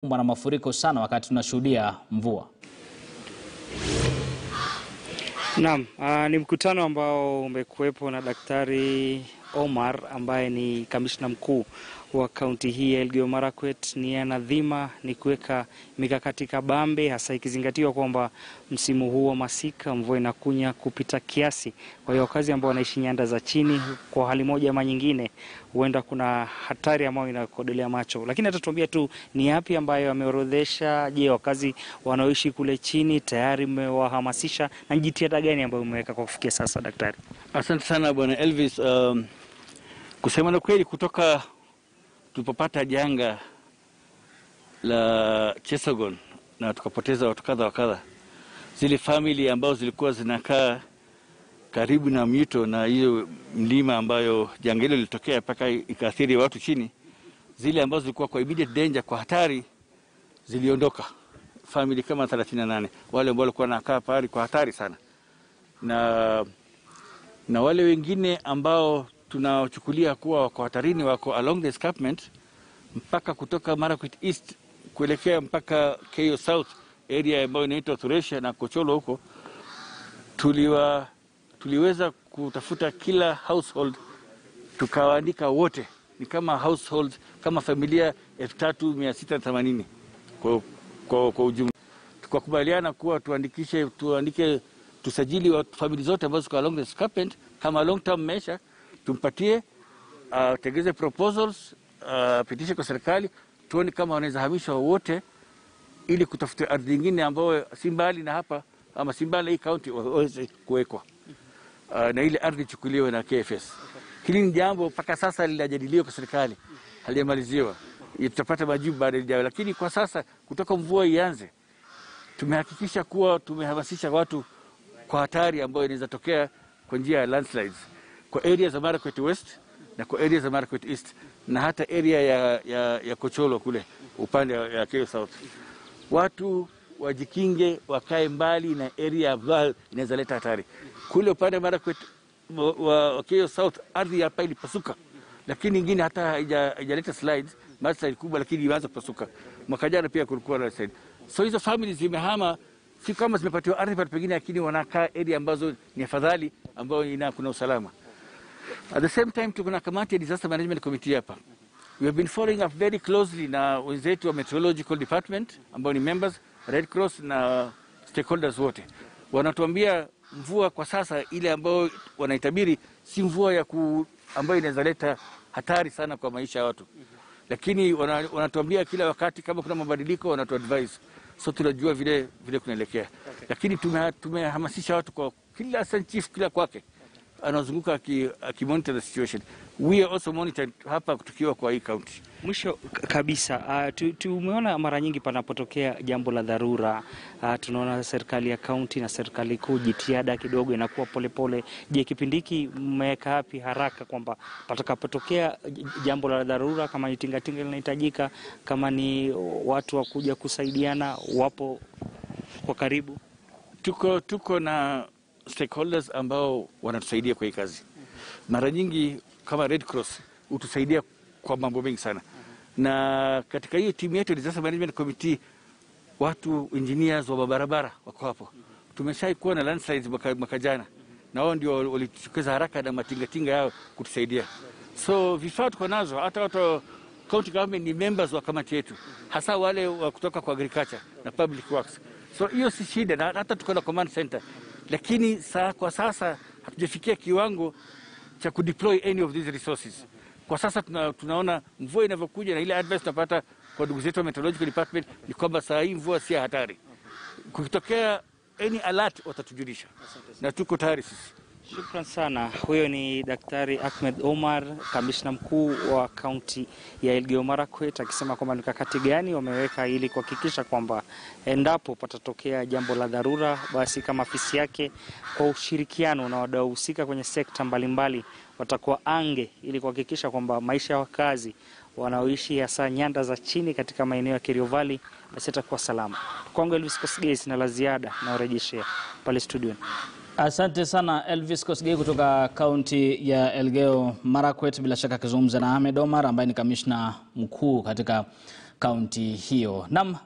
kumbwa na mafuriko sana wakati tunashuhudia mvua. Naam, ah, ni mkutano ambao umekuwepo na daktari Omar ambaye ni kamishna mkuu wa kaunti hii ya Elgeyo Marakwet ni ana dhima ni kuweka mikakati kabambe, hasa ikizingatiwa kwamba msimu huu wa masika mvua inakunya kupita kiasi. Kwa hiyo wakazi ambao wanaishi nyanda za chini, kwa hali moja ama nyingine, huenda kuna hatari ambayo inakodolea macho, lakini atatuambia tu ni yapi ambayo ameorodhesha. Je, wakazi wanaoishi kule chini tayari mmewahamasisha, na jitihada gani ambayo umeweka kwa kufikia sasa, daktari? Asante sana bwana Elvis. Um... Kusema na kweli, kutoka tulipopata janga la Chesogon na tukapoteza watu kadha wa kadha, zile famili ambazo zilikuwa zinakaa karibu na mito na hiyo mlima ambayo janga hilo lilitokea mpaka ikaathiri watu chini, zile ambazo zilikuwa kwa immediate danger, kwa hatari, ziliondoka famili kama 38 wale ambao walikuwa nakaa pahali kwa hatari sana, na na wale wengine ambao tunaochukulia kuwa wako hatarini wako along the escarpment mpaka kutoka Marakwet East kuelekea mpaka Keio South area ambayo inaitwa Thuresha na Kocholo huko tuliwa, tuliweza kutafuta kila household tukawaandika wote, ni kama household kama familia 3680 kwa, kwa, kwa ujumla. Tukakubaliana kuwa tuandikishe tuandike tusajili wa familia zote ambazo ziko along the escarpment kama long term measure tumpatie atengeze ah, uh, proposals apitishe ah, uh, kwa serikali, tuone kama wanaweza hamishwa wote, ili kutafuta ardhi nyingine ambayo si mbali na hapa ama si mbali hii kaunti waweze kuwekwa uh, na ile ardhi ichukuliwe na KFS. Hili ni jambo mpaka sasa linajadiliwa kwa serikali, halijamaliziwa. Tutapata majibu baada ya, jambo, lakini kwa sasa kutoka mvua ianze, tumehakikisha kuwa tumehamasisha watu kwa hatari ambayo inaweza tokea kwa njia ya landslides kwa area za Marakwet West na kwa area za Marakwet East na hata area ya, ya, ya Kocholo kule upande ya Kilo South. Watu wajikinge, wakae mbali na area ambayo inaweza leta hatari. Kule upande wa Marakwet wa Kilo South ardhi hapa ilipasuka, lakini ingine hata haijaleta slides, mudslide kubwa, lakini imeanza kupasuka. Mwaka jana pia kulikuwa na slide. So hizo families zimehama si kama zimepatiwa ardhi pale pengine, lakini wanakaa area ambazo ni afadhali, ambayo ina kuna usalama. At the same time tuko na kamati ya disaster management committee hapa. We have been following up very closely na wenzetu wa meteorological department ambao ni members Red Cross na stakeholders wote. Wanatuambia mvua kwa sasa ile ambayo wanaitabiri si mvua ya ku, ambayo inaweza leta hatari sana kwa maisha ya watu, lakini wanatuambia kila wakati kama kuna mabadiliko advise. so tunajua vile vile kunaelekea, okay. Lakini tumehamasisha watu kwa kila chief kila kwake anazunguka akimonitor the situation. We are also monitored hapa tukiwa kwa hii kaunti. Mwisho kabisa, uh, tumeona tu mara nyingi panapotokea jambo la dharura uh, tunaona serikali ya kaunti na serikali kuu jitihada kidogo inakuwa polepole. Je, kipindi hiki mmeweka wapi haraka kwamba patakapotokea jambo la dharura, kama ni tingatinga linahitajika, kama ni watu wa kuja kusaidiana, wapo kwa karibu? Tuko, tuko na stakeholders ambao wanatusaidia kwa hii kazi. Mara nyingi kama Red Cross hutusaidia kwa mambo mengi sana, na katika hiyo timu yetu disaster management committee, watu engineers wa barabara wako hapo. Tumeshai kuwa na landslides mwaka jana, na wao ndio walitokeza haraka na matingatinga yao kutusaidia. So vifaa tuko nazo, hata watu county government ni members wa kamati yetu, hasa wale wa kutoka kwa agriculture na public works. So hiyo si shida, na hata tuko na command center lakini saa, kwa sasa hatujafikia kiwango cha kudeploy any of these resources. Kwa sasa tuna, tunaona mvua inavyokuja na ile advice tunapata kwa ndugu zetu wa meteorological department ni kwamba saa hii mvua si hatari. Kukitokea any alert watatujulisha na tuko tayari sisi. Shukran sana. Huyo ni Daktari Ahmed Omar, kamishna mkuu wa kaunti ya Elgeyo Marakwet, akisema kwamba mkakati gani wameweka ili kuhakikisha kwamba endapo patatokea jambo la dharura, basi kama afisi yake kwa ushirikiano na wadau husika kwenye sekta mbalimbali watakuwa ange ili kuhakikisha kwamba maisha ya wakazi wanaoishi hasa nyanda za chini katika maeneo ya Kerio Valley basi atakuwa salama. Kwangu Elvis Kosgei, sina la ziada na pale studio. Asante sana Elvis Kosgei kutoka kaunti ya Elgeyo Marakwet, bila shaka akizungumza na Ahmed Omar ambaye ni kamishna mkuu katika kaunti hiyo. Naam.